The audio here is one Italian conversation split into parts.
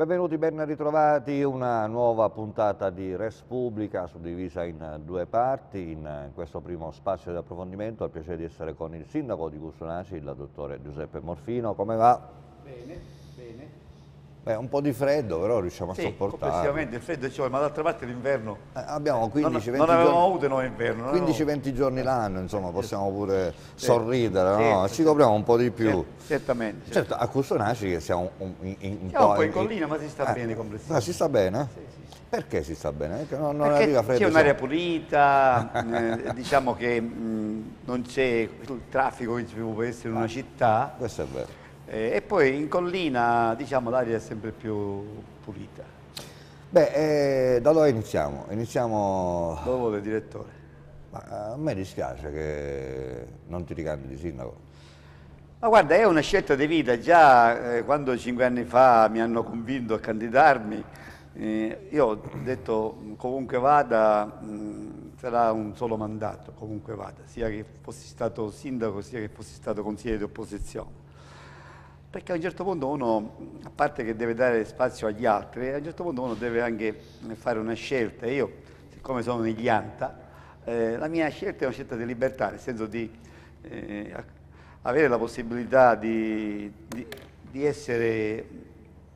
Benvenuti, ben ritrovati, una nuova puntata di Res Pubblica suddivisa in due parti. In questo primo spazio di approfondimento ho il piacere di essere con il sindaco di Custonasi, il dottore Giuseppe Morfino. Come va? Bene, bene. Beh, un po' di freddo, però riusciamo sì, a sopportare. Complessivamente il freddo ci vuole, ma d'altra parte l'inverno. Eh, abbiamo 15-20 eh, giorni. Non avevamo avuto noi inverno. 15-20 giorni eh, l'anno, insomma, possiamo pure sì. sorridere, sì, no? ci copriamo un po' di più. certamente. Certo, certo. a Custonaci che siamo un, in, in siamo po'. po in collina, ma si sta eh, bene complessivamente. Ma si sta bene? Perché si sta bene? Perché non, non Perché arriva freddo. C'è un'aria pulita, eh, diciamo che mh, mm, non c'è il traffico che ci può essere in una ah, città. Questo è vero eh, e poi in collina diciamo, l'aria è sempre più pulita. Beh, eh, da dove iniziamo? Iniziamo... Dove vuole direttore? Ma eh, a me dispiace che non ti di sindaco. Ma guarda, è una scelta di vita, già eh, quando cinque anni fa mi hanno convinto a candidarmi, eh, io ho detto comunque vada mh, mm, sarà un solo mandato, comunque vada, sia che fossi stato sindaco sia che fossi stato consigliere di opposizione. Perché a un certo punto uno, a parte che deve dare spazio agli altri, a un certo punto uno deve anche fare una scelta. Io, siccome sono neglianta, eh, la mia scelta è una scelta di libertà, nel senso di eh, avere la possibilità di, di, di essere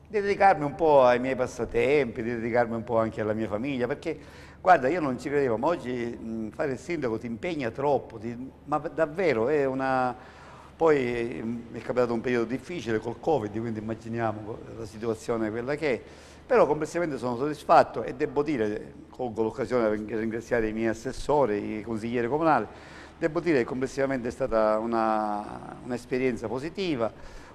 di dedicarmi un po' ai miei passatempi, di dedicarmi un po' anche alla mia famiglia, perché guarda, io non ci credevo, ma oggi mh, fare il sindaco ti impegna troppo, ti, ma davvero è una poi mm, è capitato un periodo difficile col Covid, quindi immaginiamo la situazione quella che è, però complessivamente sono soddisfatto e devo dire, colgo l'occasione per ringraziare i miei assessori, i consiglieri comunali, devo dire che complessivamente è stata un'esperienza un positiva,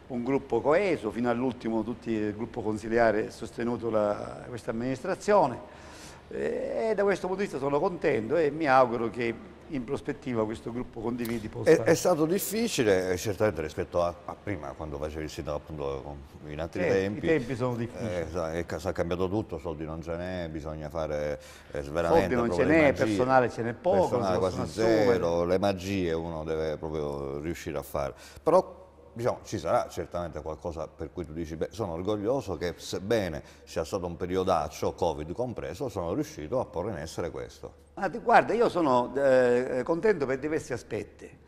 un gruppo coeso, fino all'ultimo tutto il gruppo consiliare ha sostenuto la, questa amministrazione e eh, da questo punto di vista sono contento e mi auguro che in prospettiva questo gruppo condividi possa... È, è stato difficile, eh, certamente rispetto a, a prima, quando facevi il sindaco appunto in altri eh, tempi. I tempi sono difficili. Eh, si è cambiato tutto, soldi non ce n'è, bisogna fare eh, veramente... Soldi non ce n'è, personale ce n'è poco, personale quasi zero, le magie uno deve proprio riuscire a fare. Però diciamo, ci sarà certamente qualcosa per cui tu dici, beh, sono orgoglioso che sebbene sia stato un periodaccio, Covid compreso, sono riuscito a porre in essere questo. Ah, guarda, io sono eh, contento per diversi aspetti.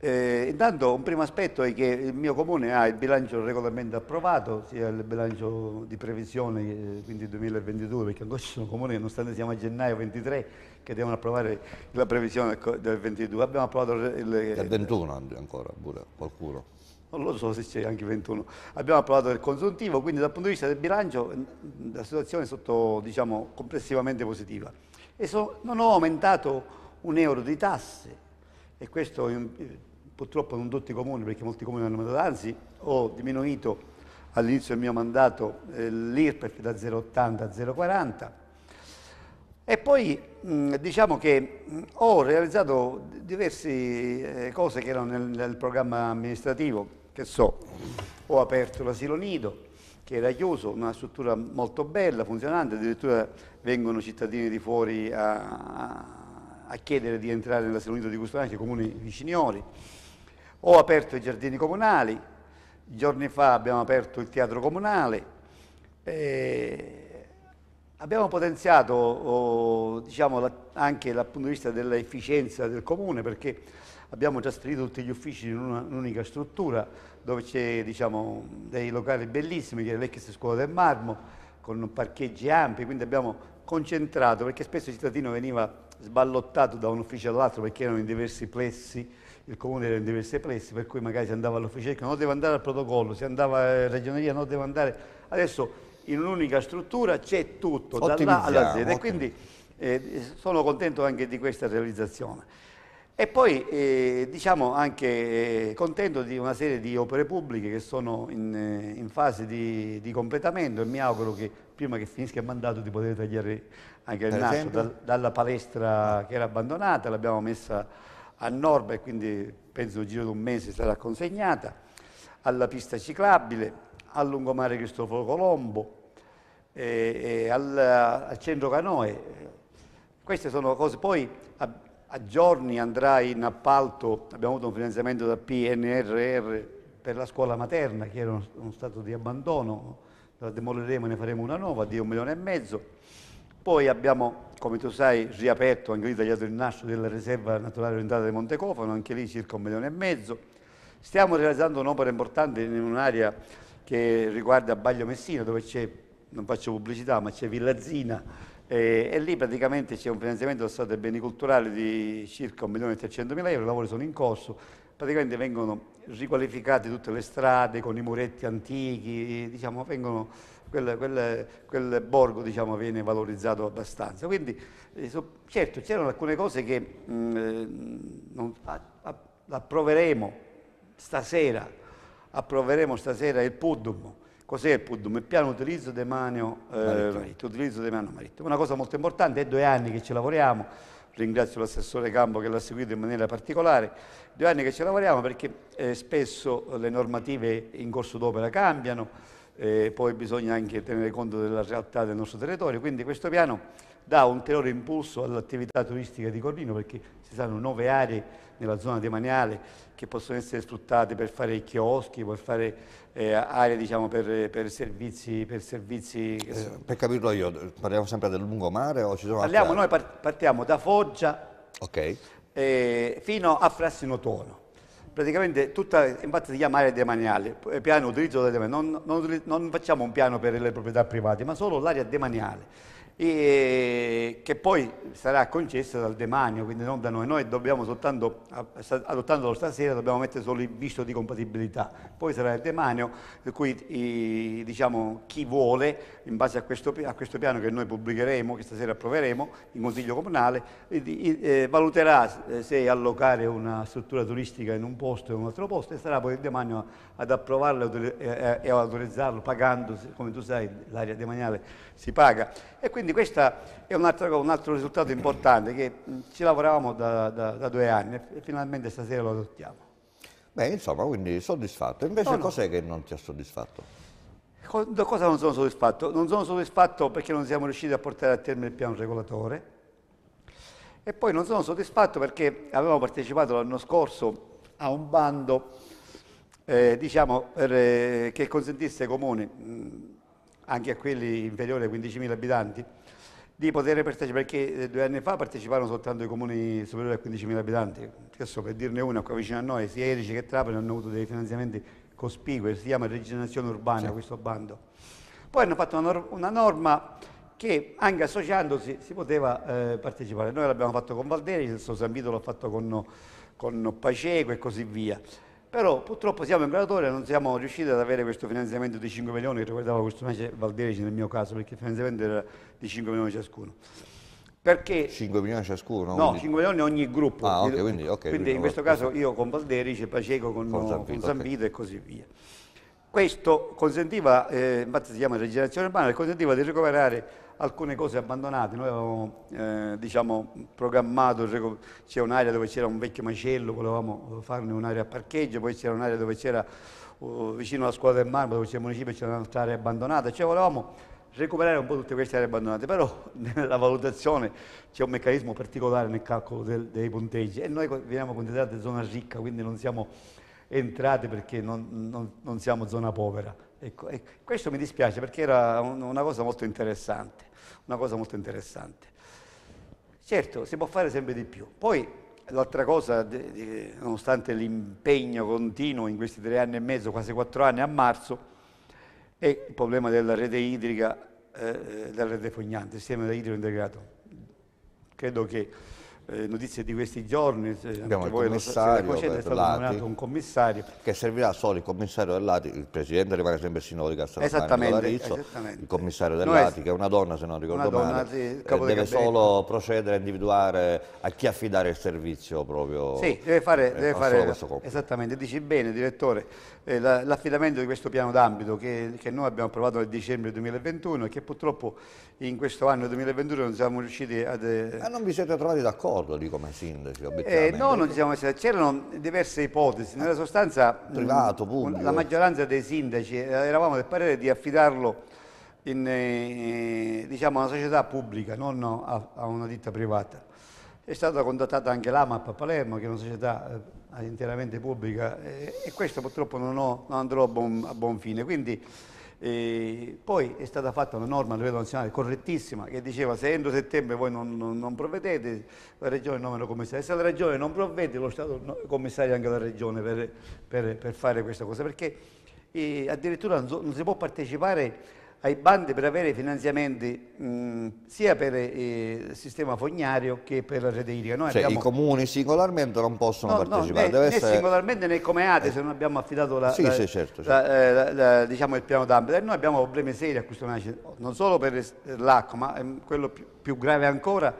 Eh, intanto un primo aspetto è che il mio comune ha il bilancio regolarmente approvato, sia il bilancio di previsione, eh, quindi 2022, perché ancora ci sono comuni che nonostante siamo a gennaio 23 che devono approvare la previsione del 22, abbiamo approvato il... il 21 ancora pure qualcuno non lo so se c'è anche 21. Abbiamo approvato il consuntivo, quindi dal punto di vista del bilancio la situazione è sotto, diciamo, complessivamente positiva. E so, non ho aumentato un euro di tasse e questo eh, purtroppo non tutti i comuni, perché molti comuni hanno aumentato, anzi ho diminuito all'inizio del mio mandato eh, l'IRPEF da 0,80 a 0,40 e poi mm, diciamo che mm, ho realizzato diverse eh, cose che erano nel, nel programma amministrativo che so, ho aperto l'asilo nido che era chiuso, una struttura molto bella, funzionante, addirittura vengono cittadini di fuori a, a chiedere di entrare nell'asilo nido di custodia, Custonaci, comuni viciniori. Ho aperto i giardini comunali, giorni fa abbiamo aperto il teatro comunale, e abbiamo potenziato oh, diciamo, la, anche dal punto di vista dell'efficienza del comune perché Abbiamo trasferito tutti gli uffici in un'unica struttura dove c'è diciamo, dei locali bellissimi, che è la vecchia scuola del marmo, con parcheggi ampi, quindi abbiamo concentrato, perché spesso il cittadino veniva sballottato da un ufficio all'altro perché erano in diversi plessi, il comune era in diversi plessi, per cui magari si andava all'ufficio, non deve andare al protocollo, si andava a eh, ragioneria, non deve andare... Adesso in un'unica struttura c'è tutto, dalla A alla Z, e quindi eh, sono contento anche di questa realizzazione. E poi eh, diciamo anche eh, contento di una serie di opere pubbliche che sono in, eh, in fase di, di, completamento e mi auguro che prima che finisca il mandato di poter tagliare anche il naso da, dalla palestra che era abbandonata, l'abbiamo messa a norma e quindi penso nel giro di un mese sarà consegnata, alla pista ciclabile, al lungomare Cristoforo Colombo, eh, al, al centro canoe, queste sono cose, poi a giorni andrà in appalto, abbiamo avuto un finanziamento da PNRR per la scuola materna che era uno stato di abbandono, la demoliremo e ne faremo una nuova di un milione e mezzo. Poi abbiamo, come tu sai, riaperto, anche lì tagliato il nastro della riserva naturale orientata di Montecofano, anche lì circa un milione e mezzo. Stiamo realizzando un'opera importante in un'area che riguarda Baglio Messina, dove c'è, non faccio pubblicità, ma c'è Villazzina, e, e, lì praticamente c'è un finanziamento dello Stato dei beni culturali di circa 1.300.000 euro, i lavori sono in corso, praticamente vengono riqualificate tutte le strade con i muretti antichi, diciamo, vengono, quel, quel, quel, borgo diciamo, viene valorizzato abbastanza. Quindi eh, certo c'erano alcune cose che mh, mm, eh, non, a, a, approveremo stasera, approveremo stasera il PUDUM. Cos'è il PUDUM? Il piano utilizzo del mano eh, marittimo. Una cosa molto importante, è due anni che ci lavoriamo, ringrazio l'assessore Campo che l'ha seguito in maniera particolare, due anni che ci lavoriamo perché eh, spesso le normative in corso d'opera cambiano, eh, poi bisogna anche tenere conto della realtà del nostro territorio, quindi questo piano dà un ulteriore impulso all'attività turistica di Cornino perché ci saranno nove aree nella zona demaniale che possono essere sfruttate per fare i chioschi, per fare eh, aree diciamo, per, per, servizi... Per, servizi eh, eh per capirlo io, parliamo sempre del lungomare o ci sono parliamo, Noi partiamo da Foggia okay. eh, fino a Frassino Tono. praticamente tutta, infatti si chiama area demaniale, eh, piano utilizzo non, non, non, facciamo un piano per le proprietà private, ma solo l'area demaniale e che poi sarà concessa dal demanio, quindi non da noi. Noi dobbiamo soltanto, adottandolo stasera, dobbiamo mettere solo il visto di compatibilità. Poi sarà il demanio, per cui diciamo, chi vuole, in base a questo, a questo, piano che noi pubblicheremo, che stasera approveremo, in Consiglio Comunale, eh, valuterà eh, se allocare una struttura turistica in un posto o in un altro posto e sarà poi il demanio ad approvarlo e eh, autorizzarlo pagando, come tu sai, l'area demaniale si paga. E quindi questo è un altro, un altro, risultato importante che mm, ci lavoravamo da, da, da due anni e finalmente stasera lo adottiamo. Beh, insomma, quindi soddisfatto. Invece no, no. cos'è che non ti ha soddisfatto? Da cosa non sono soddisfatto? Non sono soddisfatto perché non siamo riusciti a portare a termine il piano regolatore e poi non sono soddisfatto perché avevamo partecipato l'anno scorso a un bando eh, diciamo, per, eh, che consentisse ai comuni mm, anche a quelli inferiori ai 15.000 abitanti, di poter partecipare, perché eh, due anni fa parteciparono soltanto i comuni superiori a 15.000 abitanti. Adesso per dirne una, qua vicino a noi, sia Erice che Trapani hanno avuto dei finanziamenti cospicui, si chiama rigenerazione urbana sì. questo bando. Poi hanno fatto una, norma, una norma che anche associandosi si poteva eh, partecipare. Noi l'abbiamo fatto con Valderi, il suo San Vito l'ha fatto con, con Paceco e così via. Però purtroppo siamo in graduatoria e non siamo riusciti ad avere questo finanziamento di 5 milioni che riguardava Costumace e Valderici nel mio caso, perché il finanziamento era di 5 milioni ciascuno. Perché 5 milioni ciascuno? No, quindi... 5 milioni ogni gruppo. Ah, okay, quindi, okay, quindi in questo caso io con Valderici, Paceco con, con Zambito, con Zambito okay. e così via. Questo consentiva, eh, infatti si chiama rigenerazione urbana, consentiva di recuperare alcune cose abbandonate. Noi avevamo eh, diciamo, programmato, cioè, c'è un'area dove c'era un vecchio macello, volevamo farne un'area a parcheggio, poi c'era un'area dove c'era uh, vicino alla scuola del Marmo, dove c'era il municipio, c'era un'altra area abbandonata, cioè volevamo recuperare un po' tutte queste aree abbandonate, però nella valutazione c'è un meccanismo particolare nel calcolo del, dei punteggi e noi veniamo considerati zona ricca, quindi non siamo entrati perché non, non, non siamo zona povera. Ecco, e questo mi dispiace perché era un, una cosa molto interessante una cosa molto interessante. Certo, si può fare sempre di più. Poi l'altra cosa, nonostante l'impegno continuo in questi tre anni e mezzo, quasi quattro anni a marzo, è il problema della rete idrica, eh, eh della rete fognante, il sistema idrico integrato. Credo che eh, notizie di questi giorni, abbiamo il commissario, è stato nominato un commissario. Che servirà solo il commissario dell'Ati, il presidente rimane sempre Sinodi Castellano Rizzo, il commissario dell'Ati che è una donna se non ricordo donna, male, sì, deve solo procedere a individuare a chi affidare il servizio proprio. Sì, deve fare, eh, deve fare esattamente, dici bene direttore, eh, l'affidamento di questo piano d'ambito che, che noi abbiamo approvato nel dicembre 2021 e che purtroppo in questo anno 2021 non siamo riusciti ad... Eh, Ma non vi siete trovati d'accordo? d'accordo lì come sindaci? Eh, no, non ci siamo messi C'erano diverse ipotesi. Nella sostanza, Privato, pubblico. la maggioranza dei sindaci eh, eravamo del parere di affidarlo in eh, diciamo, una società pubblica, non a, a, una ditta privata. È stata contattata anche l'AMAP a Palermo, che è una società interamente eh, pubblica, eh, e questo purtroppo non, ho, non andrò a buon, a buon fine. Quindi, e poi è stata fatta una norma a livello nazionale correttissima che diceva se entro settembre voi non, non, non provvedete la regione nomina commissario, se la regione non provvede lo Stato commissaria anche la regione per, per, per fare questa cosa perché eh, addirittura non, so, non si può partecipare ai bandi per avere finanziamenti mh, mm, sia per eh, il sistema fognario che per la rete idrica. Noi cioè abbiamo... i comuni singolarmente non possono no, partecipare? No, né, né essere... singolarmente né come ATE eh. se non abbiamo affidato la, sì, la, sì, certo, certo. Eh, la, diciamo il piano d'ambito. Noi abbiamo problemi seri a questo momento, non solo per l'acqua, ma ehm, quello più, più grave ancora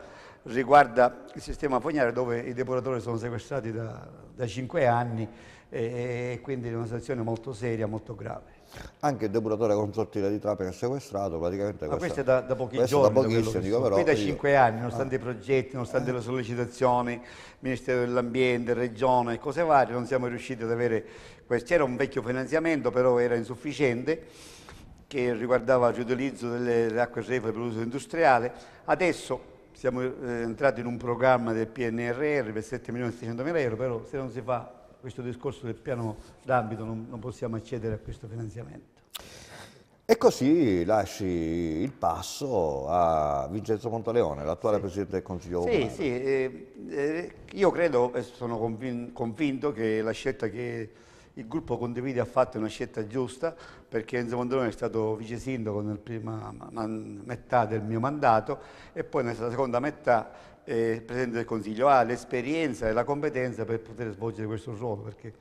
riguarda il sistema fognario dove i depuratori sono sequestrati da, da 5 anni e, e quindi è una situazione molto seria, molto grave anche il depuratore consortile di Trapani ha sequestrato praticamente ma questo è da, da pochi giorni da pochissimo, dico, però, qui da cinque anni nonostante ah. i progetti nonostante eh. le sollecitazioni Ministero dell'Ambiente, Regione e cose varie non siamo riusciti ad avere questo era un vecchio finanziamento però era insufficiente che riguardava l'utilizzo delle acque reflue per l'uso industriale adesso siamo eh, entrati in un programma del PNRR per 7 milioni e 600 mila euro, però se non si fa questo discorso del piano d'ambito, non, non possiamo accedere a questo finanziamento. E così lasci il passo a Vincenzo Montaleone, l'attuale sì. Presidente del Consiglio Comunale. Sì, sì eh, eh, io credo e sono convinto che la scelta che il gruppo condivide ha fatto una scelta giusta perché Enzo Mondolone è stato vice sindaco nella prima metà del mio mandato e poi nella seconda metà eh, Presidente del Consiglio. Ha l'esperienza e la competenza per poter svolgere questo ruolo perché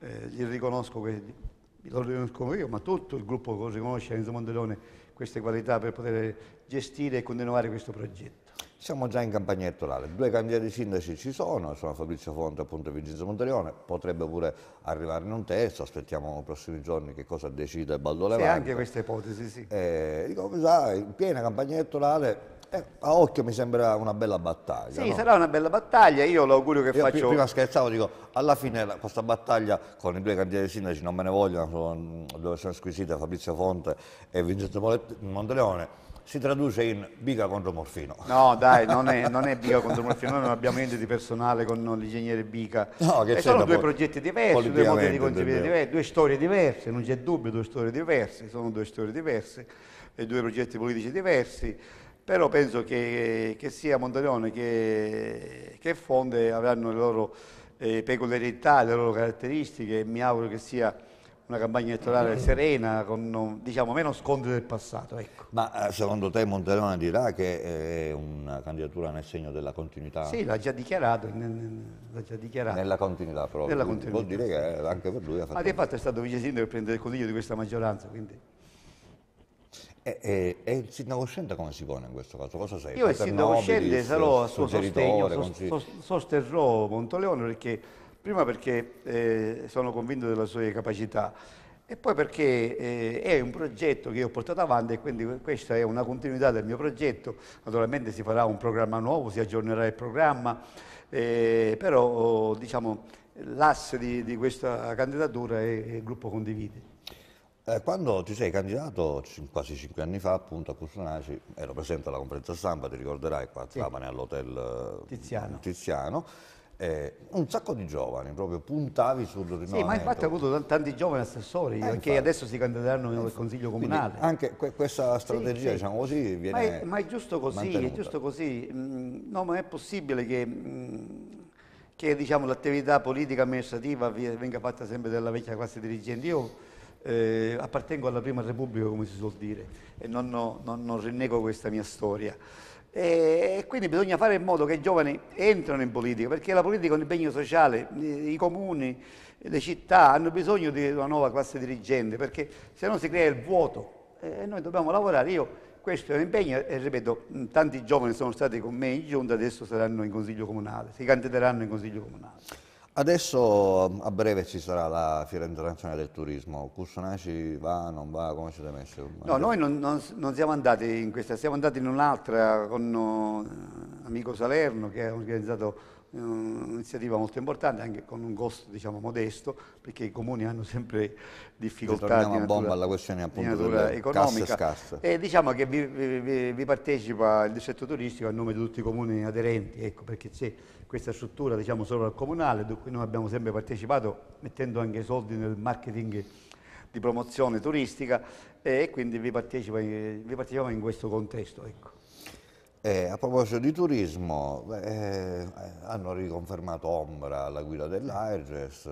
eh, gli riconosco che lo riconosco io, ma tutto il gruppo riconosce Enzo Mondolone queste qualità per poter gestire e continuare questo progetto. Siamo già in campagna elettorale, due candidati sindaci ci sono, sono Fabrizio Fonte e Vincenzo Monteleone, potrebbe pure arrivarne un testo, aspettiamo nei prossimi giorni che cosa decide Baldo Levante. C'è anche questa ipotesi, sì. Eh, dico, sa, in piena campagna elettorale eh, a occhio mi sembra una bella battaglia. Sì, no? sarà una bella battaglia, io l'augurio che io faccio... Prima scherzavo, dico, alla fine questa battaglia con i due candidati sindaci non me ne vogliono, sono due persone squisite, Fabrizio Fonte e Vincenzo Monteleone si traduce in biga contro Morfino. No, dai, non è, non è biga contro Morfino, noi non abbiamo niente di personale con l'ingegnere Bica. No, che e sono due progetti diversi, due modi di concepire diversi, due storie diverse, non c'è dubbio, due storie diverse, sono due storie diverse, e due progetti politici diversi, però penso che, che sia Montaleone che, che Fonde avranno le loro eh, peculiarità, le loro caratteristiche e mi auguro che sia una campagna elettorale serena, con diciamo, meno scontri del passato. Ecco. Ma eh, secondo te Monteleone dirà che eh, è una candidatura nel segno della continuità? Sì, l'ha già dichiarato. L'ha già dichiarato. Nella continuità proprio. Nella continuità. Vuol dire che eh, anche per lui ha fatto... Ma ah, di fatto è stato vice sindaco per prendere il consiglio di questa maggioranza, quindi... E, e, e, il sindaco Scende come si pone in questo caso? Cosa sei? Io il sindaco Scende sarò a suo sostegno, sosterrò Monteleone perché Prima perché eh, sono convinto delle sue capacità e poi perché eh, è un progetto che ho portato avanti e quindi questa è una continuità del mio progetto. Naturalmente si farà un programma nuovo, si aggiornerà il programma, eh, però diciamo, l'asse di, di, questa candidatura è, il gruppo condivide. Eh, quando ti sei candidato, quasi cinque anni fa, appunto, a Custonaci, ero presente alla conferenza stampa, ti ricorderai, qua a Trapani, sì. all'hotel eh, Tiziano. Tiziano eh, un sacco di giovani proprio puntavi sul rinnovamento. Sì, ma infatti ho avuto tanti giovani assessori eh, che adesso si candideranno nel Consiglio Comunale. Anche que questa strategia, sì, diciamo così, viene ma è, ma è giusto così, mantenuta. è giusto così. Mm, no, ma è possibile che, mm, che diciamo, l'attività politica amministrativa venga fatta sempre dalla vecchia classe dirigente. Io eh, appartengo alla Prima Repubblica, come si suol dire, e non, non, non rinnego questa mia storia. E quindi bisogna fare in modo che i giovani entrino in politica, perché la politica è un impegno sociale, i comuni, le città hanno bisogno di una nuova classe dirigente, perché se no si crea il vuoto e noi dobbiamo lavorare. Io questo è un impegno e ripeto, tanti giovani sono stati con me in giunta, adesso saranno in consiglio comunale, si candideranno in consiglio comunale. Adesso a breve ci sarà la Fiera Internazionale del Turismo, Custonaci va, non va, come siete messi? No, noi non, non, non, siamo andati in questa, siamo andati in un'altra con un eh, amico Salerno che ha organizzato un'iniziativa molto importante anche con un costo diciamo, modesto perché i comuni hanno sempre difficoltà di natura, bomba alla questione appunto di natura economica casse e, e diciamo che vi, vi, vi, partecipa il distretto turistico a nome di tutti i comuni aderenti ecco, perché c'è questa struttura diciamo solo al comunale di cui noi abbiamo sempre partecipato mettendo anche soldi nel marketing di promozione turistica e quindi vi, partecipa, vi partecipiamo in questo contesto ecco. Eh, a proposito di turismo, eh, hanno riconfermato Ombra alla guida dell'Airges,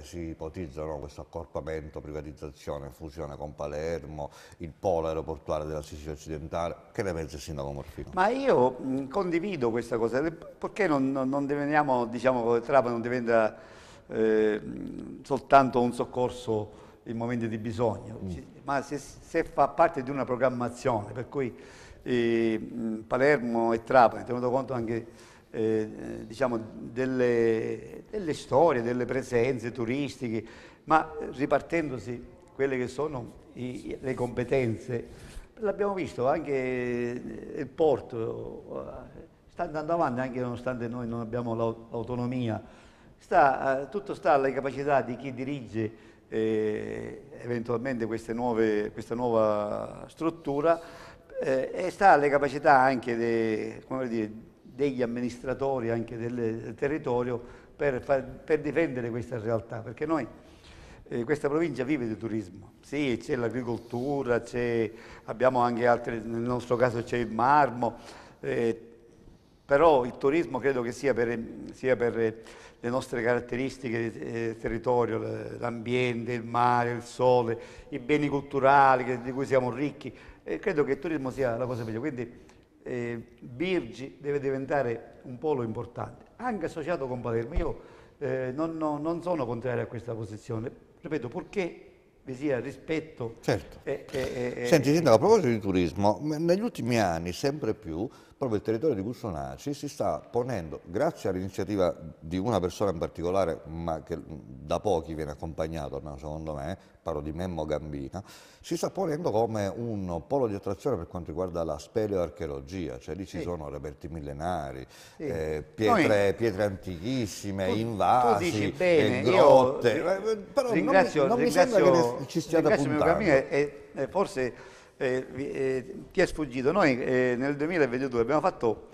si ipotizzano questo accorpamento, privatizzazione, fusione con Palermo, il polo aeroportuale della Sicilia occidentale, che ne pensa il sindaco Morfino? Ma io mh, mm, condivido questa cosa, perché non, non diveniamo, diciamo, Trapani non diventa eh, soltanto un soccorso in momenti di bisogno, mm. ma se, se fa parte di una programmazione, per cui eh, Palermo e Trapani, tenuto conto anche eh, diciamo, delle, delle, storie, delle presenze turistiche, ma ripartendosi quelle che sono i, le competenze, l'abbiamo visto anche eh, il porto eh, sta andando avanti anche nonostante noi non abbiamo l'autonomia, eh, tutto sta alle capacità di chi dirige eh, eventualmente nuove, questa nuova struttura eh, e sta alle capacità anche de, dire, degli amministratori anche del, del territorio per, far, per, difendere questa realtà, perché noi eh, questa provincia vive di turismo, sì c'è l'agricoltura, abbiamo anche altri, nel nostro caso c'è il marmo, eh, però il turismo credo che sia per, sia per le nostre caratteristiche del eh, territorio, l'ambiente, il mare, il sole, i beni culturali di cui siamo ricchi, e credo che il turismo sia la cosa migliore. Quindi eh, Birgi deve diventare un polo importante, anche associato con Palermo. Io eh, non, no, non, sono contrario a questa posizione, ripeto, purché vi sia rispetto. Certo. E, eh, e, eh, eh, Senti, Sindaco, a proposito di turismo, negli ultimi anni sempre più proprio il territorio di Gustonaci si sta ponendo, grazie all'iniziativa di una persona in particolare, ma che da pochi viene accompagnato, almeno secondo me, parlo di Memmo Gambina, si sta ponendo come un polo di attrazione per quanto riguarda la speleoarcheologia, cioè lì ci sì. sono reperti millenari, sì. eh, pietre, Noi, pietre, antichissime, tu, invasi, tu eh, bene, grotte, io, eh, però non, mi, non mi sembra che ci stiate puntando. Gambina e, e forse eh, eh, ti è sfuggito, noi eh, nel 2022 abbiamo fatto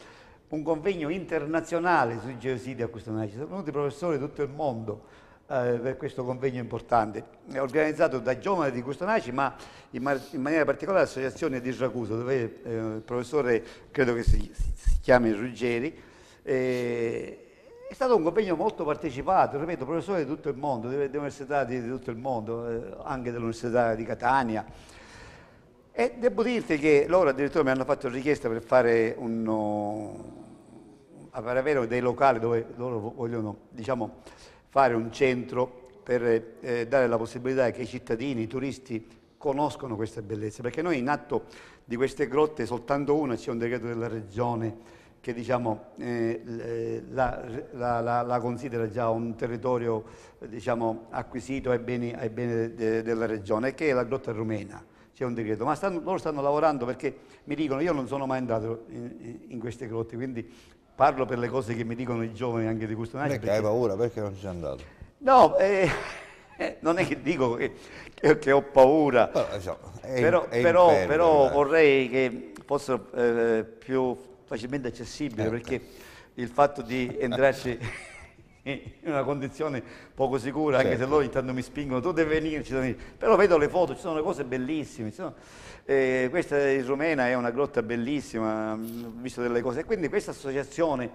un convegno internazionale sui geosidi acquistonati, ci sono venuti professori di tutto il mondo eh, per questo convegno importante, è organizzato da giovani di Custonaci, ma in, ma in maniera particolare l'associazione di Racuso, dove eh, il professore, credo che si, si chiami Ruggeri, eh, è stato un convegno molto partecipato, ripeto, professori di tutto il mondo, delle università di, di tutto il mondo, anche dell'Università di Catania, e devo dirti che loro addirittura mi hanno fatto richiesta per, fare un, per avere dei locali dove loro vogliono diciamo, fare un centro per eh, dare la possibilità che i cittadini, i turisti conoscono queste bellezze, perché noi in atto di queste grotte soltanto una c'è un decreto della regione che diciamo, eh, la, la, la, la, considera già un territorio diciamo, acquisito ai beni, ai beni de, de, della regione, che è la grotta rumena c'è un decreto, ma stanno, loro stanno lavorando perché mi dicono, io non sono mai andato in, in queste grotte, quindi parlo per le cose che mi dicono i giovani anche di questo Perché, perché hai paura, perché non ci sei andato? No, eh, non è che dico che, che, che ho paura, però, insomma, però, è però, inferno, però vorrei che fossero eh, più facilmente accessibili eh, perché eh. il fatto di entrarci in una condizione poco sicura, certo. anche se certo. loro intanto mi spingono, tu devi venire, però vedo le foto, ci sono cose bellissime. Sono... Eh, questa in Rumena è una grotta bellissima, mm, ho visto delle cose. Quindi questa associazione,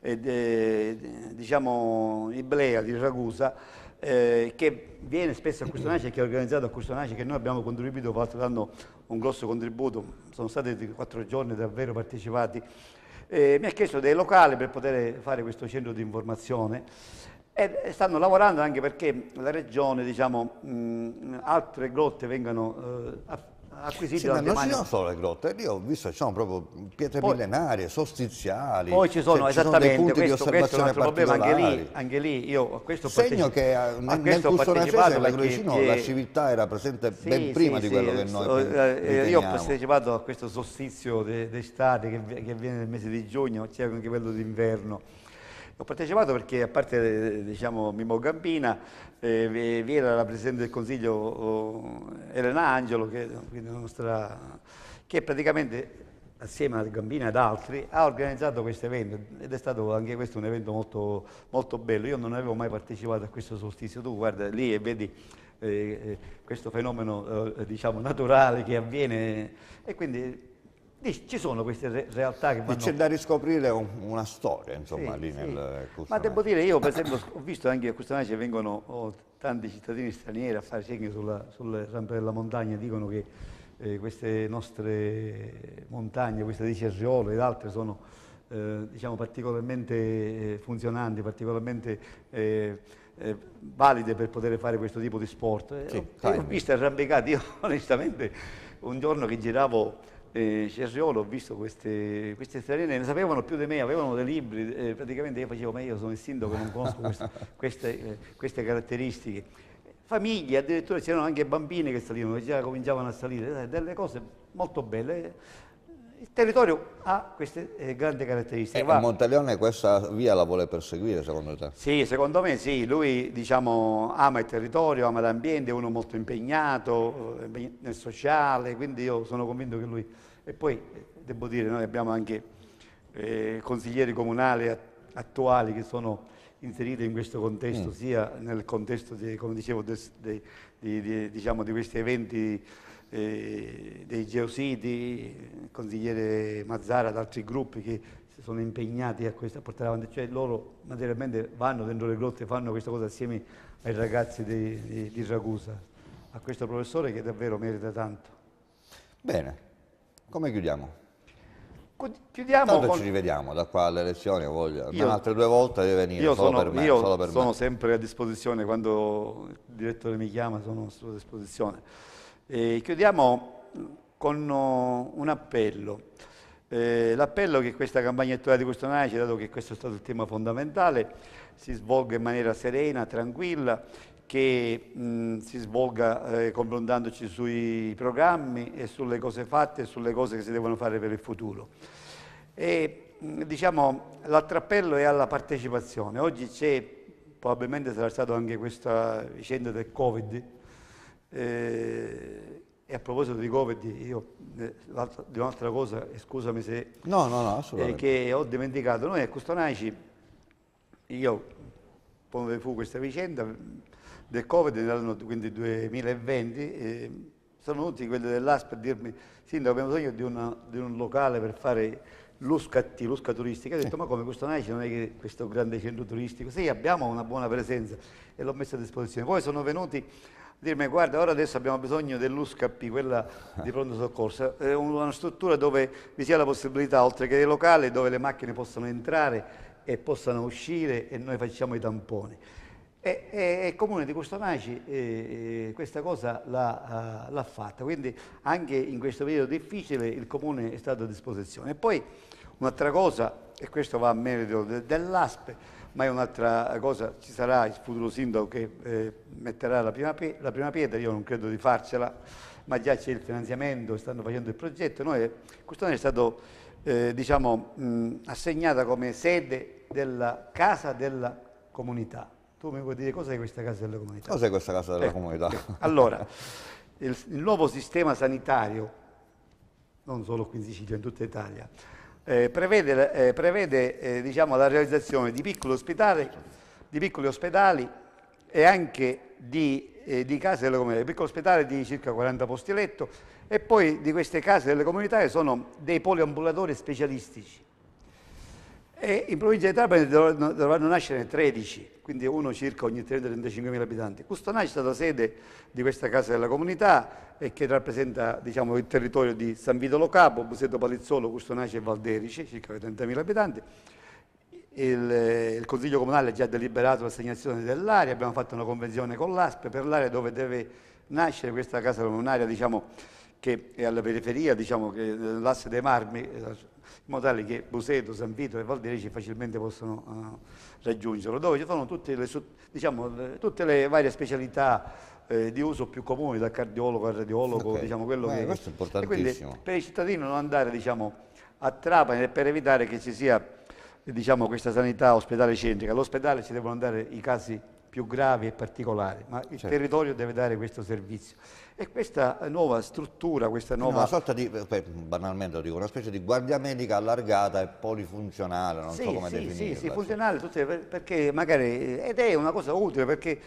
eh, diciamo, Iblea di Ragusa, eh, che viene spesso a e che è organizzato a Custonace, che noi abbiamo contribuito dando un grosso contributo, sono stati quattro giorni davvero partecipati eh, mi ha chiesto dei locali per poter fare questo centro di informazione e eh, stanno lavorando anche perché la regione, diciamo, mh, altre grotte vengano eh, acquisito sì, non ci sono solo le grotte, io ho visto, ci sono proprio pietre poi, millenarie, sostiziali. Poi ci sono, cioè, esattamente, ci sono dei punti questo, di osservazione questo problema, anche lì, anche lì io a questo Segno che a, eh, a nel, nel gusto francese l'agrodicino, che... la civiltà era presente sì, ben prima sì, di quello che noi eh, Io ho partecipato a questo sostizio d'estate che, che avviene nel mese di giugno, c'è anche quello d'inverno ho partecipato perché, a parte diciamo, Mimo Gambina, eh, vi era la Presidente del Consiglio eh, Elena Angelo, che, nostra, che praticamente assieme a Gambina ed altri, ha organizzato questo evento ed è stato anche questo un evento molto, molto bello. Io non avevo mai partecipato a questo solstizio, tu guarda lì e eh, vedi eh, eh, questo fenomeno eh, diciamo, naturale che avviene e quindi ci sono queste re realtà che vanno... c'è da riscoprire un, una storia, insomma, sì, lì sì. nel Custonace. Ma devo dire, io per esempio ho visto anche a Custonace vengono oh, tanti cittadini stranieri a fare segni sulla, sulle rampe della montagna, dicono che eh, queste nostre montagne, queste di Cerriolo ed altre sono eh, diciamo, particolarmente eh, funzionanti, particolarmente... Eh, eh, valide per poter fare questo tipo di sport. Eh, sì, ho, ho visto arrampicati, io onestamente un giorno che giravo eh, Cerriolo, ho visto queste, queste straniere, ne sapevano più di me, avevano dei libri, eh, praticamente io facevo, ma io sono il sindaco, non conosco questo, queste, eh, queste, caratteristiche. Famiglie, addirittura c'erano anche bambine che salivano, che già cominciavano a salire, eh, delle cose molto belle. Eh il territorio ha queste eh, grandi caratteristiche. Eh, Montaleone questa via la vuole perseguire secondo te? Sì, secondo me sì, lui diciamo, ama il territorio, ama l'ambiente, è uno molto impegnato eh, nel sociale, quindi io sono convinto che lui... E poi eh, devo dire, noi abbiamo anche eh, consiglieri comunali attuali che sono inseriti in questo contesto, mm. sia nel contesto, di, come dicevo, de, de, de, diciamo, di questi eventi eh, dei geosidi, consigliere Mazzara, ad altri gruppi che si sono impegnati a, questo, a portare avanti, cioè loro materialmente vanno dentro le grotte, e fanno questa cosa assieme ai ragazzi di, di, di Ragusa, a questo professore che davvero merita tanto. Bene, come chiudiamo? Chiudiamo Tanto con... ci rivediamo da qua alle lezioni, voglio... io, altre due volte deve venire, io solo, sono, per me, io solo per sono sempre a disposizione, quando il direttore mi chiama sono a sua disposizione. E chiudiamo con uh, un appello. Eh, l'appello che questa campagna elettorale di questo ci ha dato che questo è stato il tema fondamentale, si svolga in maniera serena, tranquilla, che mh, mm, si svolga eh, confrontandoci sui programmi e sulle cose fatte e sulle cose che si devono fare per il futuro. E, mh, mm, diciamo, l'altro appello è alla partecipazione. Oggi c'è, probabilmente sarà stata anche questa vicenda del Covid, eh, e a proposito di Covid, io eh, di un'altra cosa, scusami se... No, no, no, assolutamente. Eh, che ho dimenticato. Noi a Costonaci, io, quando fu questa vicenda del Covid, nell'anno quindi 2020, eh, sono venuti quelli dell'ASP a dirmi, sindaco abbiamo bisogno di, una, di un locale per fare l'USCAT, l'USCA turistica. Ho detto, sì. ma come questo Naici non è che questo grande centro turistico? Sì, abbiamo una buona presenza e l'ho messa a disposizione. Poi sono venuti dirmi guarda ora adesso abbiamo bisogno dell'USCAP, quella di pronto soccorso, eh, è una struttura dove vi sia la possibilità, oltre che dei locali, dove le macchine possano entrare e possano uscire e noi facciamo i tamponi. E, il comune di Custonaci eh, eh, questa cosa eh, l'ha, uh, fatta, quindi anche in questo periodo difficile il comune è stato a disposizione. E poi un'altra cosa, e questo va a merito de, dell'ASPE, ma è un'altra cosa, ci sarà il futuro sindaco che eh, metterà la prima, la prima, pietra, io non credo di farcela, ma già c'è il finanziamento, stanno facendo il progetto, noi quest'anno è stata eh, diciamo, assegnata come sede della Casa della Comunità. Tu mi vuoi dire cosa è questa Casa della Comunità? Cos'è questa Casa della eh, Comunità? Eh, allora, il, il nuovo sistema sanitario, non solo qui in Sicilia, in tutta Italia, eh, prevede, eh, prevede eh, diciamo, la realizzazione di piccoli ospedali, di piccoli ospedali e anche di, eh, di case delle comunità. Il piccolo ospedale di circa 40 posti letto e poi di queste case delle comunità che sono dei poliambulatori specialistici e in provincia di Trapani dovranno nascere 13, quindi uno circa ogni 30-35.000 abitanti. Custonaci è stata sede di questa casa della comunità e che rappresenta diciamo, il territorio di San Vito Lo Capo, Buseto Palizzolo, Custonaci e Valderici, circa 30.000 abitanti. Il, il, Consiglio Comunale ha già deliberato l'assegnazione dell'area, abbiamo fatto una convenzione con l'ASP per l'area dove deve nascere questa casa, un'area diciamo, che è alla periferia, diciamo, eh, l'asse dei marmi, eh, in modo tale che Buseto, San Vito e Valdereci facilmente possono uh, raggiungerlo, dove ci sono tutte le, diciamo, tutte le varie specialità eh, di uso più comuni, dal cardiologo al radiologo, okay. diciamo quello Beh, che... Questo è importantissimo. Quindi, per i cittadini non andare diciamo, a Trapani per evitare che ci sia diciamo, questa sanità ospedale centrica. All'ospedale ci devono andare i casi più gravi e particolari, ma il certo. territorio deve dare questo servizio. E questa nuova struttura, questa nuova... Una sorta di, banalmente lo dico, una specie di guardia medica allargata e polifunzionale, non sì, so come sì, definirla. Sì, sì, funzionale, perché magari... ed è una cosa utile perché...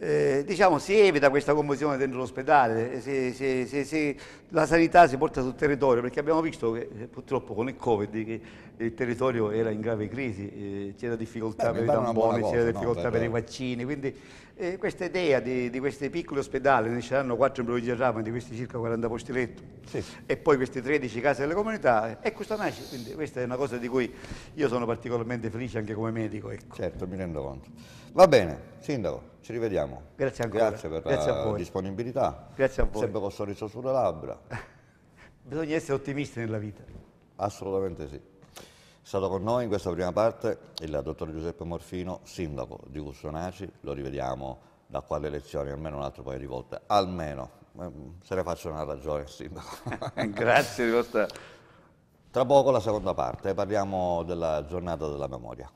Eh, diciamo, si evita questa confusione dentro l'ospedale, eh, si, si, si, si, la sanità si porta sul territorio perché abbiamo visto che eh, purtroppo con il Covid il territorio era in grave crisi, eh, c'era difficoltà Beh, per i tamponi, c'era difficoltà no, per, per i vaccini, quindi eh, questa idea di, di, questi piccoli ospedali, ne saranno quattro in provincia di Rama, di questi circa 40 posti letto sì. e poi queste 13 case delle comunità, ecco sta nasce, quindi questa è una cosa di cui io sono particolarmente felice anche come medico. Ecco. Certo, mi rendo conto. Va bene, Sindaco, ci rivediamo. Grazie ancora. Grazie per Grazie la disponibilità. Grazie a voi. Sempre col sorriso sulle labbra. bisogna essere ottimisti nella vita. Assolutamente sì. È Stato con noi in questa prima parte il dottor Giuseppe Morfino, sindaco di Cussonaci, lo rivediamo da qua alle elezioni almeno un altro paio di volte, almeno, eh, se ne faccio una ragione sindaco. Grazie di vostra. Tra poco la seconda parte, parliamo della giornata della memoria.